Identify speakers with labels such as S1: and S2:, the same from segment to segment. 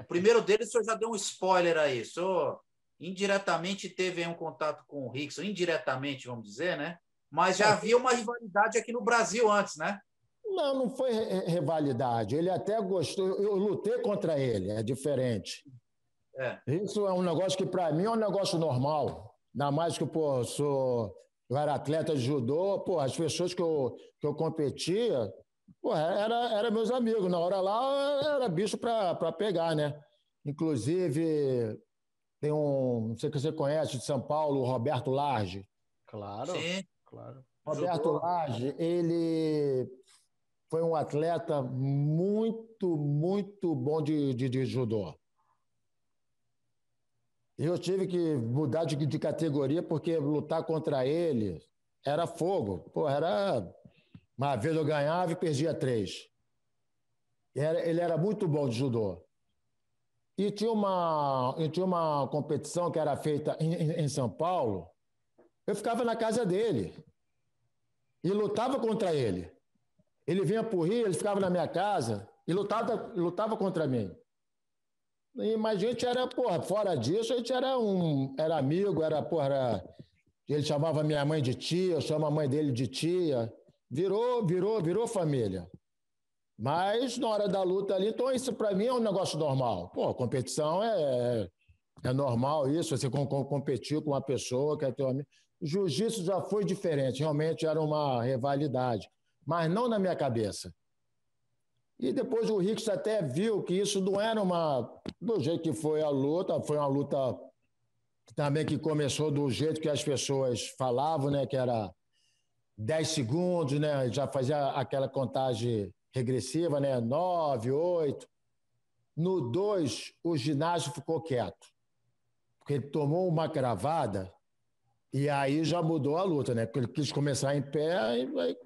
S1: O primeiro deles, o senhor já deu um spoiler aí. O senhor indiretamente teve um contato com o Rickson, indiretamente, vamos dizer, né? Mas já é. havia uma rivalidade aqui no Brasil antes, né? Não, não foi rivalidade. Ele até gostou. Eu lutei contra ele, é diferente. É. Isso é um negócio que, para mim, é um negócio normal. Ainda mais que pô, eu, sou, eu era atleta de judô, pô, as pessoas que eu, que eu competia, é, era, era meus amigos. Na hora lá era bicho para pegar, né? Inclusive, tem um. Não sei se você conhece de São Paulo, o Roberto Large. Claro. Sim. Claro. Roberto Jogou. Large, ele foi um atleta muito, muito bom de, de, de judô. Eu tive que mudar de, de categoria porque lutar contra ele era fogo. Pô, era uma vez eu ganhava e perdia três. Ele era muito bom de judô. E tinha uma, e tinha uma competição que era feita em, em, São Paulo. Eu ficava na casa dele e lutava contra ele. Ele vinha por Rio, ele ficava na minha casa e lutava, lutava contra mim. E, mas a gente era, porra, fora disso, a gente era um. Era amigo, era, porra. Era, ele chamava minha mãe de tia, eu chamo a mãe dele de tia. Virou, virou, virou família. Mas na hora da luta ali, então isso para mim é um negócio normal. Pô, competição é, é, é normal isso, você com, com, competir com uma pessoa que é teu amigo. Jiu-jitsu já foi diferente, realmente era uma rivalidade, mas não na minha cabeça. E depois o Rix até viu que isso não era uma. Do jeito que foi a luta, foi uma luta também que começou do jeito que as pessoas falavam, né? Que era 10 segundos, né? Já fazia aquela contagem regressiva, né? 9, 8. No 2, o ginásio ficou quieto. Porque ele tomou uma cravada e aí já mudou a luta, né? Porque ele quis começar em pé e aí,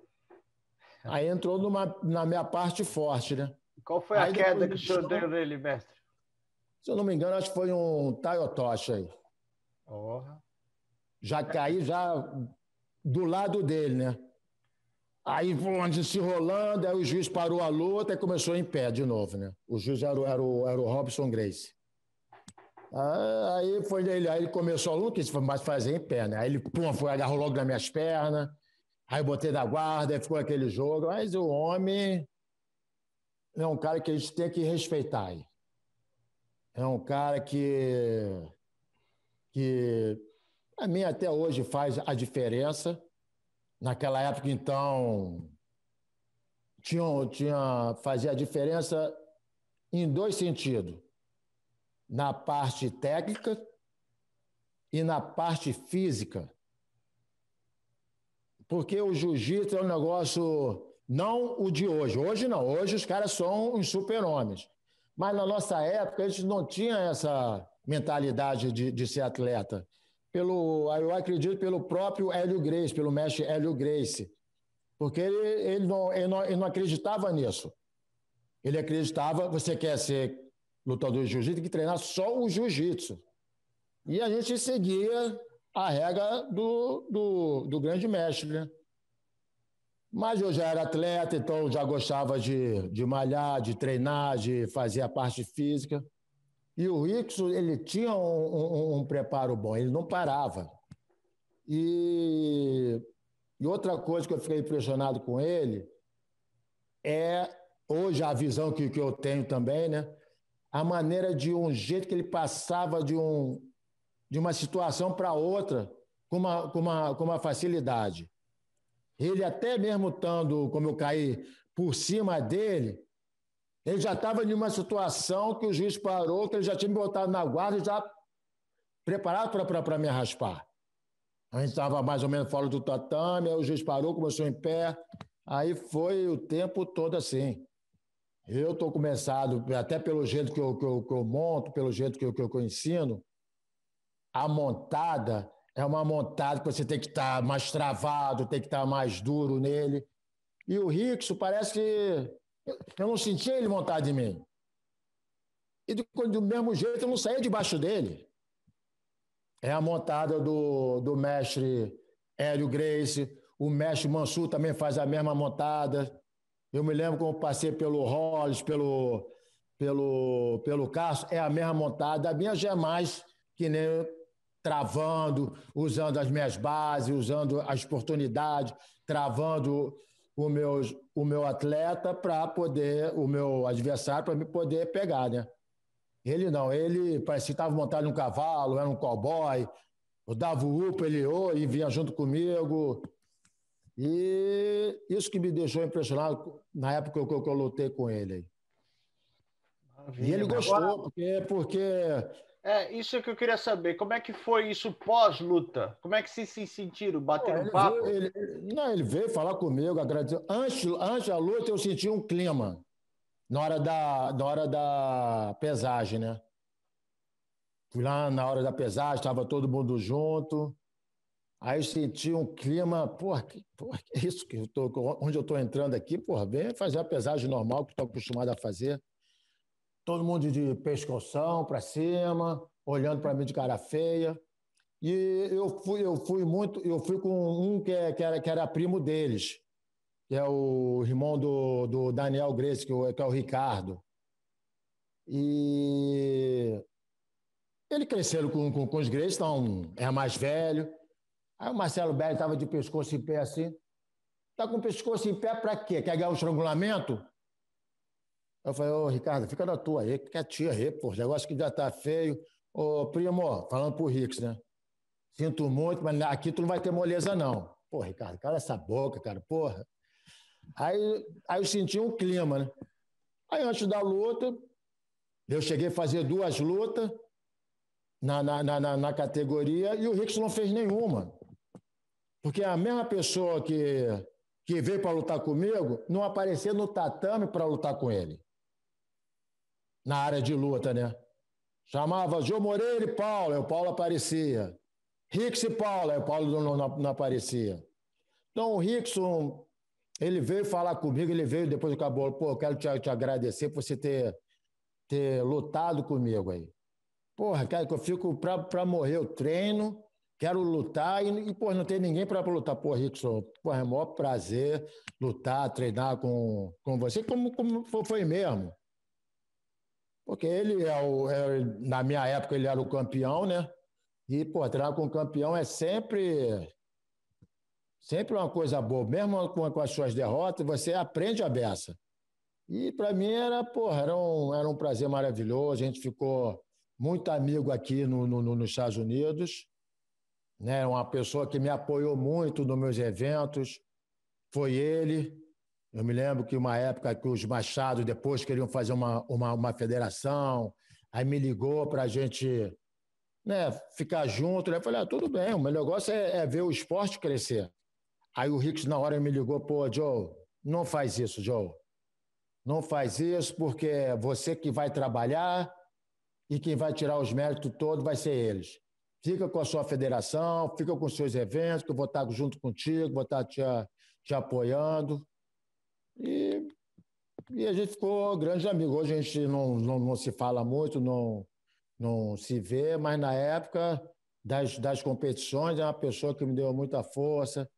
S1: aí entrou numa, na minha parte forte, né? Qual foi aí a queda depois, que o senhor deu nele, mestre? Se eu não me engano, acho que foi um Taiotocha aí. Porra. Já caí, já do lado dele, né? Aí onde se rolando, aí o juiz parou a luta e começou em pé de novo, né? O juiz era, era, o, era o Robson Grace. Ah, aí foi ele, aí ele começou a luta, isso foi mais fazer em pé, né? Aí ele pum, foi, agarrou logo nas minhas pernas, aí eu botei da guarda, aí ficou aquele jogo. Mas o homem é um cara que a gente tem que respeitar. Aí. É um cara que, que para mim, até hoje, faz a diferença. Naquela época, então, tinha, tinha, fazia a diferença em dois sentidos. Na parte técnica e na parte física. Porque o jiu-jitsu é um negócio, não o de hoje. Hoje não, hoje os caras são uns super-homens. Mas na nossa época, a gente não tinha essa mentalidade de, de ser atleta pelo, eu acredito, pelo próprio Hélio Grace, pelo mestre Hélio Grace, porque ele, ele, não, ele, não, ele não acreditava nisso. Ele acreditava, você quer ser lutador de jiu-jitsu, tem que treinar só o jiu-jitsu. E a gente seguia a regra do, do, do grande mestre, né? Mas eu já era atleta, então já gostava de, de malhar, de treinar, de fazer a parte física. E o Rickson, ele tinha um, um, um preparo bom, ele não parava. E, e outra coisa que eu fiquei impressionado com ele é, hoje, a visão que, que eu tenho também, né? A maneira de um jeito que ele passava de, um, de uma situação para outra com uma, com, uma, com uma facilidade. Ele até mesmo estando, como eu caí, por cima dele, ele já estava em uma situação que o juiz parou, que ele já tinha me botado na guarda, já preparado para me raspar. A gente estava mais ou menos fora do tatame, aí o juiz parou, começou em pé. Aí foi o tempo todo assim. Eu estou começado, até pelo jeito que eu, que eu, que eu monto, pelo jeito que eu, que eu, ensino, a montada é uma montada que você tem que estar tá mais travado, tem que estar tá mais duro nele. E o Rixo parece que eu não sentia ele montar de mim. E do, do mesmo jeito eu não saía debaixo dele. É a montada do, do mestre Hélio Grace, o mestre Mansur também faz a mesma montada. Eu me lembro quando passei pelo Hollis, pelo, pelo, pelo Castro, é a mesma montada. A minha já é mais que nem travando, usando as minhas bases, usando as oportunidades, travando o meu, o meu atleta para poder, o meu adversário para me poder pegar, né? Ele não, ele parecia que estava montado num cavalo, era um cowboy, eu dava o upa, ele oh, e vinha junto comigo. E isso que me deixou impressionado na época que eu, que eu lutei com ele. Maravilha. E ele gostou, porque, porque é, isso é que eu queria saber. Como é que foi isso pós-luta? Como é que vocês se sentiram? Bateram não, papo? Veio, ele, não, ele veio falar comigo, agradeceu. Antes, antes da luta, eu senti um clima. Na hora da, na hora da pesagem, né? Fui lá na hora da pesagem, estava todo mundo junto. Aí senti um clima, porra, que, porra, que é isso que eu tô, onde eu estou entrando aqui, porra, vem fazer a pesagem normal que estou acostumado a fazer todo mundo de pescoção para cima, olhando para mim de cara feia. E eu fui, eu fui muito, eu fui com um que, é, que, era, que era primo deles, que é o irmão do, do Daniel Grace, que, é o Ricardo. E ele cresceram com, com, com os Grace, então é mais velho. Aí o Marcelo Belli estava de pescoço em pé assim. Tá com o pescoço em pé para quê? Quer ganhar o estrangulamento? Eu falei, ô Ricardo, fica na tua aí, quietinho aí, pô, negócio que já tá feio. Ô, primo, falando pro Rix, né? Sinto muito, mas aqui tu não vai ter moleza, não. Pô, Ricardo, cala essa boca, cara, porra. Aí, aí eu senti um clima, né? Aí antes da luta, eu cheguei a fazer duas lutas na, na, na, na categoria e o Rix não fez nenhuma. Porque a mesma pessoa que, que veio para lutar comigo não apareceu no tatame para lutar com ele na área de luta, né? Chamava João Moreira e Paulo, aí é, o Paulo aparecia. Rix e Paulo, aí é, o Paulo não, não, não aparecia. Então, o Rixo, ele veio falar comigo, ele veio depois do acabou, pô, eu quero te, te agradecer por você ter, ter lutado comigo aí. Porra, cara, que eu fico pra, pra morrer, eu treino, quero lutar e, e pô, não tem ninguém para pra lutar. Pô, Rickson, pô, é o maior prazer lutar, treinar com, com você, como, como foi mesmo. Porque ele é o. É, na minha época, ele era o campeão, né? E, pô, treinar com o campeão é sempre. Sempre uma coisa boa. Mesmo com, com as suas derrotas, você aprende a beça. E para mim era, pô, era um, era um prazer maravilhoso. A gente ficou muito amigo aqui no, no, no, nos Estados Unidos. Né? Uma pessoa que me apoiou muito nos meus eventos. Foi ele. Eu me lembro que uma época que os Machados depois queriam fazer uma, uma, uma federação, aí me ligou para a gente né, ficar junto. Né? Eu falei, ah, tudo bem, o meu negócio é, é, ver o esporte crescer. Aí o Ricks, na hora, me ligou, pô, Joe, não faz isso, Joe. Não faz isso, porque é você que vai trabalhar e quem vai tirar os méritos todos vai ser eles. Fica com a sua federação, fica com os seus eventos, que eu vou estar junto contigo, vou estar te, te apoiando. E, e a gente ficou grande amigo. Hoje a gente não, não, não se fala muito, não, não se vê, mas na época das, das competições é uma pessoa que me deu muita força.